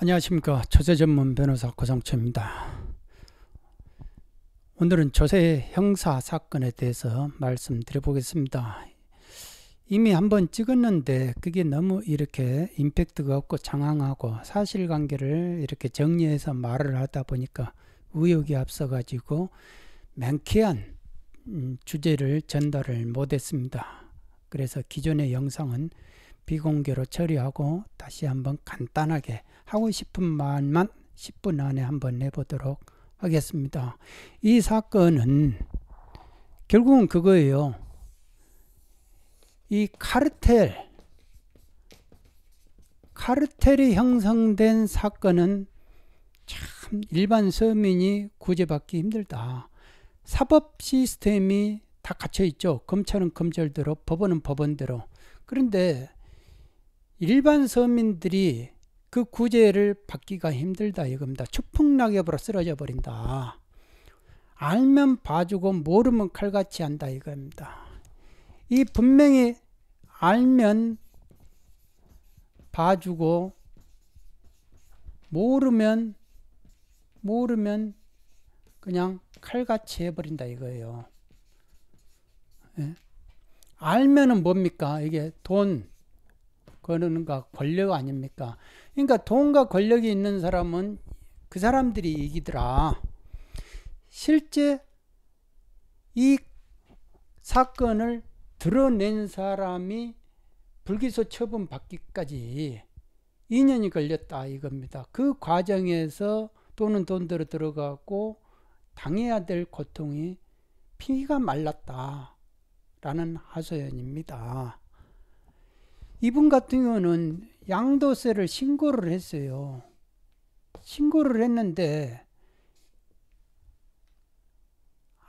안녕하십니까 조세 전문 변호사 고성철입니다. 오늘은 조세 형사 사건에 대해서 말씀드려 보겠습니다. 이미 한번 찍었는데 그게 너무 이렇게 임팩트가 없고 장황하고 사실관계를 이렇게 정리해서 말을 하다 보니까 의욕이 앞서가지고 맹쾌한 음, 주제를 전달을 못했습니다. 그래서 기존의 영상은 비공개로 처리하고 다시 한번 간단하게 하고 싶은 말만 10분 안에 한번 내보도록 하겠습니다. 이 사건은 결국은 그거예요. 이 카르텔, 카르텔이 형성된 사건은 참 일반 서민이 구제받기 힘들다. 사법 시스템이 다 갇혀 있죠. 검찰은 검찰대로, 법원은 법원대로. 그런데 일반 서민들이 그 구제를 받기가 힘들다 이겁니다. 추풍낙엽으로 쓰러져 버린다. 알면 봐주고 모르면 칼같이 한다 이겁니다. 이 분명히 알면 봐주고 모르면 모르면 그냥 칼같이 해버린다 이거예요. 예? 알면은 뭡니까? 이게 돈, 그러가 권력 아닙니까? 그러니까 돈과 권력이 있는 사람은 그 사람들이 이기더라. 실제 이 사건을 드러낸 사람이 불기소 처분 받기까지 2년이 걸렸다 이겁니다. 그 과정에서 또는 돈들어 들어가고 당해야 될 고통이 피가 말랐다라는 하소연입니다. 이분 같은 경우는 양도세를 신고를 했어요. 신고를 했는데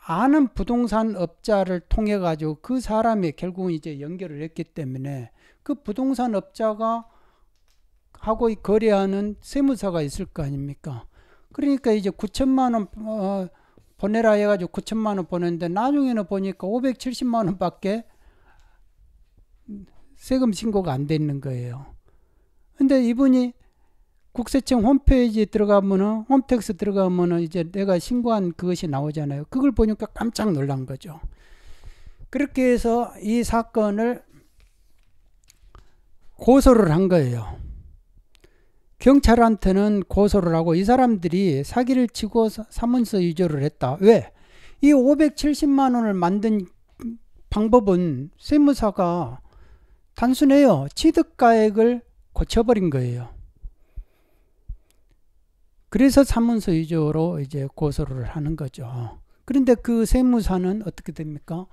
아는 부동산 업자를 통해 가지고 그 사람이 결국은 이제 연결을 했기 때문에 그 부동산 업자가 하고 거래하는 세무사가 있을 거 아닙니까? 그러니까 이제 9천만 원 어, 보내라 해가지고 9천만 원 보냈는데 나중에는 보니까 570만 원밖에 세금 신고가 안되는 거예요. 근데 이분이 국세청 홈페이지에 들어가면은 홈택스 들어가면은 이제 내가 신고한 그것이 나오잖아요. 그걸 보니까 깜짝 놀란 거죠. 그렇게 해서 이 사건을 고소를 한 거예요. 경찰한테는 고소를 하고 이 사람들이 사기를 치고 사문서 위조를 했다. 왜? 이 570만 원을 만든 방법은 세무사가 단순해요. 취득가액을 고쳐버린 거예요. 그래서 사문서 위조로 이제 고소를 하는 거죠. 그런데 그 세무사는 어떻게 됩니까?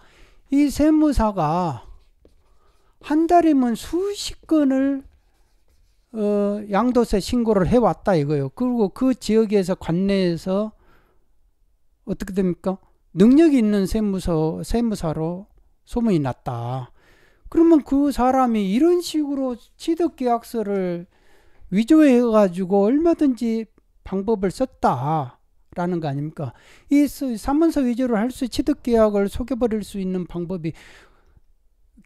이 세무사가 한 달이면 수십 건을 어, 양도세 신고를 해왔다 이거예요. 그리고 그 지역에서 관내에서 어떻게 됩니까? 능력이 있는 세무서 세무사로 소문이 났다. 그러면 그 사람이 이런 식으로 취득계약서를 위조해 가지고 얼마든지 방법을 썼다. 라는 거 아닙니까? 이 사문서 위조를 할 수, 취득계약을 속여버릴 수 있는 방법이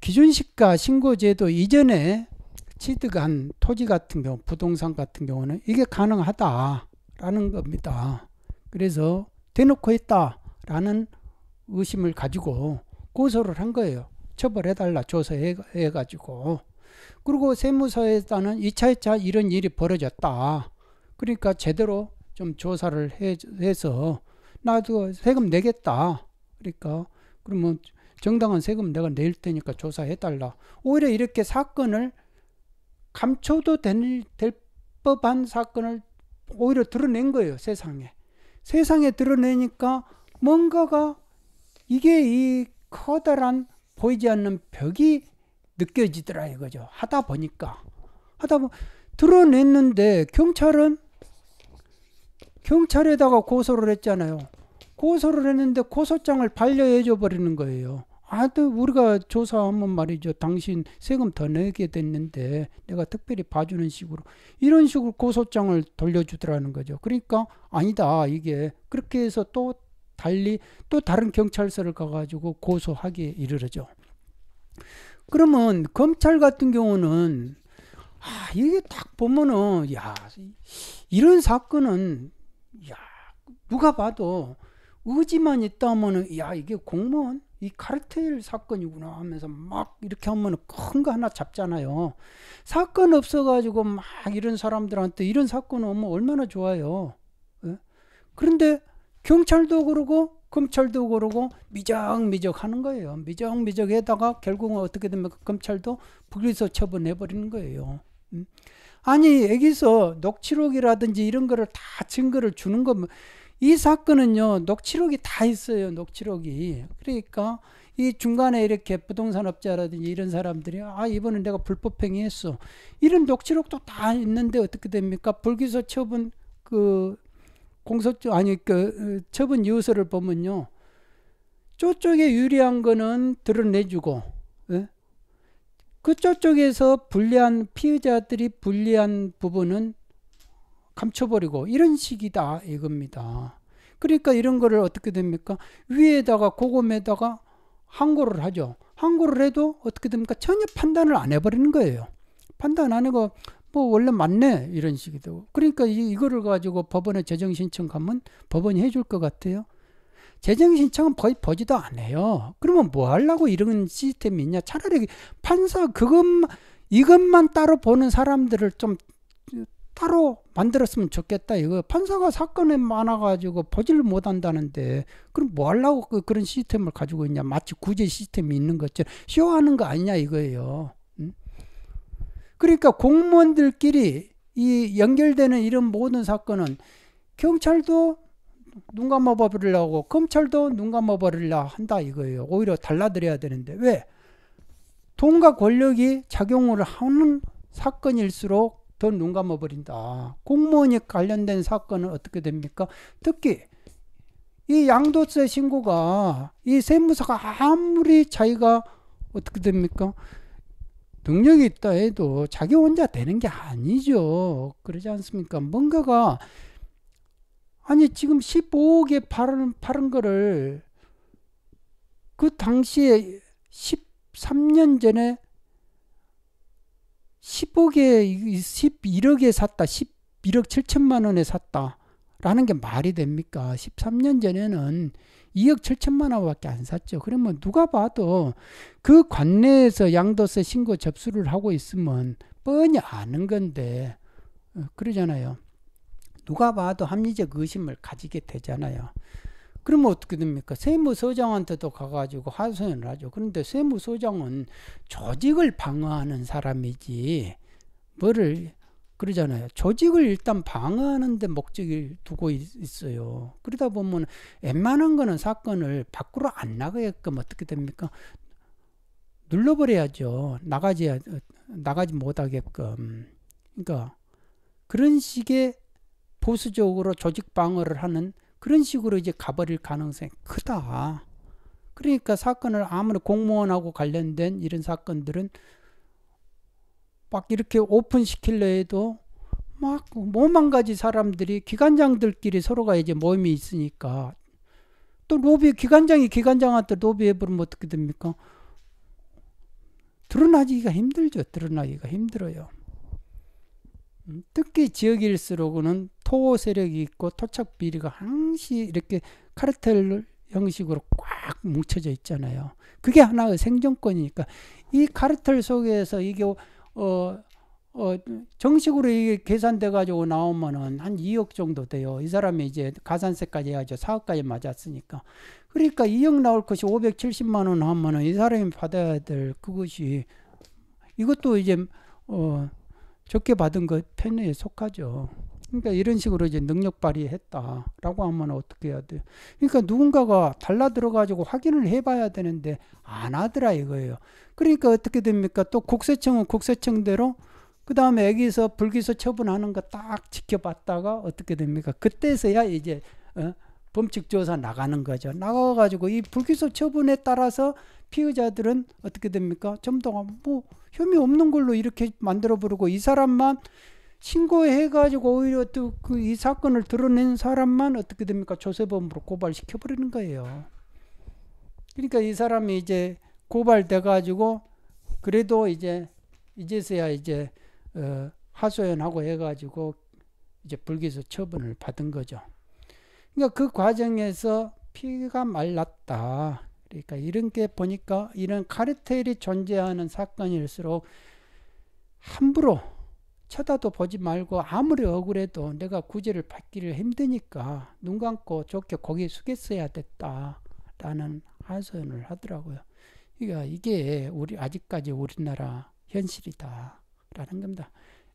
기준시가 신고제도 이전에 취득한 토지 같은 경우, 부동산 같은 경우는 이게 가능하다라는 겁니다. 그래서 대놓고 했다라는 의심을 가지고 고소를 한 거예요. 처벌해달라 조사해가지고 그리고 세무서에다는 2차 2차 이런 일이 벌어졌다. 그러니까 제대로 좀 조사를 해서 나도 세금 내겠다. 그러니까 그러면 정당한 세금 내가 낼 테니까 조사해달라. 오히려 이렇게 사건을 감춰도 될, 될 법한 사건을 오히려 드러낸 거예요. 세상에. 세상에 드러내니까 뭔가가 이게 이 커다란 보이지 않는 벽이 느껴지더라 이거죠. 하다 보니까 하다 보 드러냈는데 경찰은 경찰에다가 고소를 했잖아요. 고소를 했는데 고소장을 반려해줘 버리는 거예요. 아또 우리가 조사하면 말이죠. 당신 세금 더 내게 됐는데 내가 특별히 봐주는 식으로 이런 식으로 고소장을 돌려주더라는 거죠. 그러니까 아니다 이게 그렇게 해서 또 달리 또 다른 경찰서를 가가지고 고소하기에 이르르죠. 그러면 검찰 같은 경우는 아 이게 딱 보면은 야 이런 사건은 야 누가 봐도 의지만 있다면은 야 이게 공무원 이 카르텔 사건이구나 하면서 막 이렇게 하면 큰 거 하나 잡잖아요. 사건 없어가지고 막 이런 사람들한테 이런 사건 오면 얼마나 좋아요. 예? 그런데 경찰도 그러고 검찰도 그러고 미적미적 하는 거예요. 미적미적 에다가 결국은 어떻게 되면 그 검찰도 불기소 처분해 버리는 거예요. 음? 아니 여기서 녹취록이라든지 이런 거를 다 증거를 주는 거면 뭐, 이 사건은요 녹취록이 다 있어요 녹취록이 그러니까 이 중간에 이렇게 부동산업자라든지 이런 사람들이 아 이번엔 내가 불법행위했어 이런 녹취록도 다 있는데 어떻게 됩니까 불기소 처분 그 공소장 아니 그 어, 처분 이유서를 보면요. 저쪽에 유리한 거는 드러내주고 예? 그 저쪽에서 불리한 피의자들이 불리한 부분은 감춰버리고 이런 식이다 이겁니다. 그러니까 이런 거를 어떻게 됩니까? 위에다가 고검에다가 항고를 하죠. 항고를 해도 어떻게 됩니까? 전혀 판단을 안 해버리는 거예요. 판단 안 하고 뭐 원래 맞네 이런 식이 되고 그러니까 이, 이거를 가지고 법원에 재정 신청 가면 법원이 해줄 것 같아요. 재정 신청은 거의 보지도 않아요. 그러면 뭐 하려고 이런 시스템이 있냐? 차라리 판사 그것 이것만 따로 보는 사람들을 좀 따로 만들었으면 좋겠다 이거 판사가 사건에 많아가지고 보지를 못한다는데 그럼 뭐 하려고 그, 그런 시스템을 가지고 있냐 마치 구제 시스템이 있는 것처럼 쇼하는 거 아니냐 이거예요 그러니까 공무원들끼리 이 연결되는 이런 모든 사건은 경찰도 눈 감아버리려고 검찰도 눈 감아버리려 한다 이거예요. 오히려 달라들여야 되는데 왜? 돈과 권력이 작용을 하는 사건일수록 더 눈 감아버린다. 공무원이 관련된 사건은 어떻게 됩니까? 특히 이 양도세 신고가 이 세무사가 아무리 자기가 어떻게 됩니까? 능력이 있다 해도 자기 혼자 되는 게 아니죠. 그러지 않습니까? 뭔가가 아니 지금 15억에 팔은 팔은 거를 그 당시에 13년 전에 10억에 11억에 샀다. 11억 7천만 원에 샀다. 라는 게 말이 됩니까? 13년 전에는 2억 7천만 원밖에 안 샀죠. 그러면 누가 봐도 그 관내에서 양도세 신고 접수를 하고 있으면 뻔히 아는 건데 어, 그러잖아요. 누가 봐도 합리적 의심을 가지게 되잖아요. 그러면 어떻게 됩니까? 세무서장한테도 가가지고 하소연을 하죠. 그런데 세무서장은 조직을 방어하는 사람이지 뭐를 그러잖아요. 조직을 일단 방어하는 데 목적을 두고 있어요. 그러다 보면 웬만한 거는 사건을 밖으로 안 나가게끔 어떻게 됩니까? 눌러버려야죠. 나가지, 어, 나가지 못하게끔. 그러니까 그런 식의 보수적으로 조직 방어를 하는 그런 식으로 이제 가버릴 가능성이 크다. 그러니까 사건을 아무리 공무원하고 관련된 이런 사건들은 막 이렇게 오픈시킬려 해도 막 오만 가지 사람들이 기관장들끼리 서로가 이제 모임이 있으니까 또 로비 기관장이 기관장한테 로비해버리면 어떻게 됩니까? 드러나기가 힘들죠. 드러나기가 힘들어요. 음, 특히 지역일수록은 토호 세력이 있고 토착 비리가 항시 이렇게 카르텔 형식으로 꽉 뭉쳐져 있잖아요. 그게 하나의 생존권이니까 이 카르텔 속에서 이게 어, 어, 정식으로 이게 계산돼 가지고 나오면은 한 2억 정도 돼요. 이 사람이 이제 가산세까지 해야죠. 4억까지 맞았으니까. 그러니까 2억 나올 것이 570만 원 하면은 이 사람이 받아야 될 그것이 이것도 이제 어 적게 받은 것 편에 속하죠. 그러니까 이런 식으로 이제 능력 발휘했다라고 하면 어떻게 해야 돼요? 그러니까 누군가가 달라 들어가지고 확인을 해봐야 되는데 안 하더라 이거예요. 그러니까 어떻게 됩니까? 또 국세청은 국세청대로 그 다음에 애기서 불기소 처분하는 거 딱 지켜봤다가 어떻게 됩니까? 그때서야 이제 어? 범칙조사 나가는 거죠. 나가가지고 이 불기소 처분에 따라서 피의자들은 어떻게 됩니까? 점도가 뭐 혐의 없는 걸로 이렇게 만들어 부르고 이 사람만 신고해가지고 오히려 또 그 이 사건을 드러낸 사람만 어떻게 됩니까? 조세범으로 고발시켜버리는 거예요. 그러니까 이 사람이 이제 고발돼가지고 그래도 이제 이제서야 이제 어, 하소연하고 해가지고 이제 불기소 처분을 받은 거죠. 그러니까 그 과정에서 피가 말랐다. 그러니까 이런 게 보니까 이런 카르텔이 존재하는 사건일수록 함부로 쳐다도 보지 말고 아무리 억울해도 내가 구제를 받기를 힘드니까 눈 감고 좋게 고개 숙였어야 됐다라는 하소연을 하더라고요. 그러니까 이게 우리 아직까지 우리나라 현실이다라는 겁니다.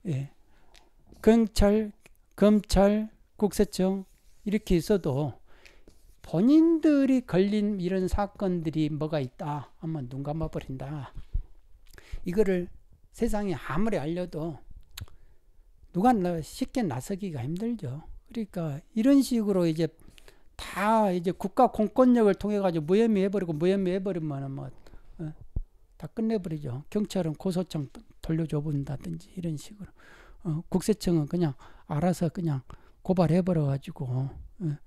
예. 경찰, 검찰, 국세청 이렇게 있어도 본인들이 걸린 이런 사건들이 뭐가 있다 하면 눈 감아버린다. 이거를 세상에 아무리 알려도 누가 쉽게 나서기가 힘들죠. 그러니까 이런 식으로 이제 다 이제 국가 공권력을 통해 가지고 무혐의해 버리고 무혐의해 버리면은 뭐다 어, 끝내 버리죠. 경찰은 고소청 돌려줘 본다든지 이런 식으로 어, 국세청은 그냥 알아서 그냥 고발해 버려 가지고 어,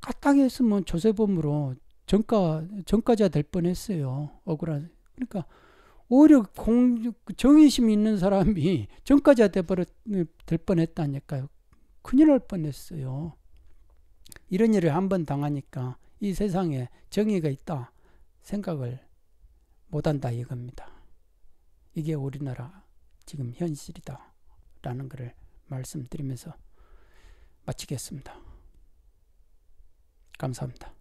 까딱 했으면 조세범으로 전과 전과자 될 뻔했어요. 억울한 그러니까 오히려 공, 정의심 있는 사람이 전까지 돼버렸될 뻔했다니까요. 큰일 날 뻔했어요. 이런 일을 한 번 당하니까 이 세상에 정의가 있다 생각을 못한다 이겁니다. 이게 우리나라 지금 현실이다 라는 것을 말씀드리면서 마치겠습니다. 감사합니다.